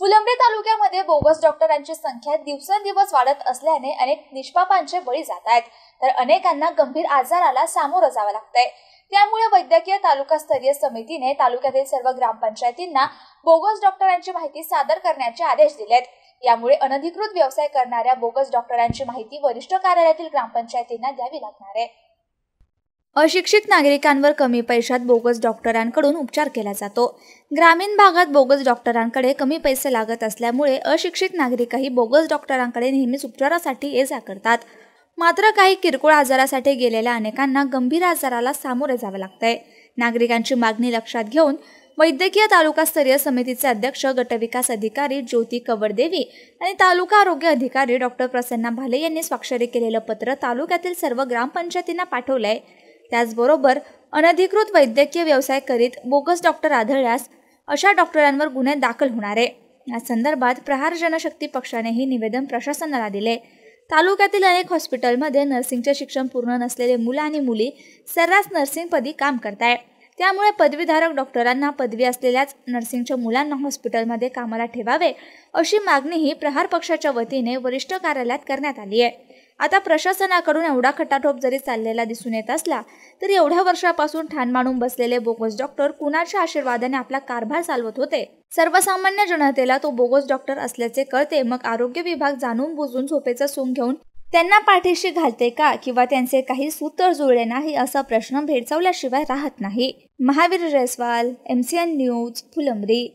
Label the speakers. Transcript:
Speaker 1: फुलंब्री तालुक्यामध्ये बोगस डॉक्टरांची संख्या दिवसेंदिवस वाढत असल्याने अनेक निष्पापांचे बळी जात आहेत तर अनेकांना गंभीर आजाराला सामोरं जावं लागतंय त्यामुळे वैद्यकीय तालुका स्तरीय समितीने तालुक्यातील सर्व ग्रामपंचायतींना बोगस डॉक्टरांची माहिती सादर करण्याचे आदेश दिलेत यामुळे अनधिकृत व्यवसाय करणाऱ्या बोगस डॉक्टरांची माहिती वरिष्ठ कार्यालयातील ग्रामपंचायतींना द्यावी लागणार आहे अशिक्षित नागरिकांवर कमी पैशात बोगस डॉक्टरांकडून उपचार केला जातो ग्रामीण भागात बोगस डॉक्टरांकडे कमी पैसे लागत असल्यामुळे अशिक्षित नागरिकही बोगस डॉक्टरांकडे नेहमीच उपचारासाठी ये जा करतात मात्र काही किरकोळ आजारासाठी गेलेल्या अनेकांना गंभीर आजाराला सामोरे जावे लागते नागरिकांची मागणी लक्षात घेऊन वैद्यकीय तालुकास्तरीय समितीचे अध्यक्ष गटविकास अधिकारी ज्योती कवडदेवी आणि तालुका आरोग्य अधिकारी डॉक्टर प्रसन्ना भाले यांनी स्वाक्षरी केलेलं पत्र तालुक्यातील सर्व ग्रामपंचायतींना पाठवलंय त्याचबरोबर अनधिकृत वैद्यकीय व्यवसाय करीत बोगस डॉक्टर आढळल्यास अशा डॉक्टरांवर गुन्हे दाखल होणार आहे या संदर्भात प्रहार जनशक्ती पक्षानेही निवेदन प्रशासनाला दिले तालुक्यातील अनेक हॉस्पिटलमध्ये नर्सिंगचे शिक्षण पूर्ण नसलेले मुलं आणि मुली सर्रास नर्सिंगपदी काम करतायत त्यामुळे पदवीधारक डॉक्टरांना पदवी असलेल्याच नर्सिंगच्या मुलांना हॉस्पिटलमध्ये कामाला ठेवावे अशी मागणीही प्रहार पक्षाच्या वतीने वरिष्ठ कार्यालयात करण्यात आली आहे आता प्रशासनाकडून एवढा खटाटोप जरी चाललेला दिसून येत असला तरी एवढ्या वर्षापासून ठाण मानून बसलेले बोगस डॉक्टर कुणाच्या आशीर्वादाने आपला कारभार चालवत होते सर्वसामान्य जनतेला तो बोगस डॉक्टर असल्याचे कळते मग आरोग्य विभाग जाणून बुजून झोपेचा सोंग घेऊन त्यांना पाठीशी घालते का किंवा त्यांचे काही सूत्र जुळले नाही असा प्रश्न भेडसावल्याशिवाय राहत नाही Mahavir Jaiswal M C N news Phulambri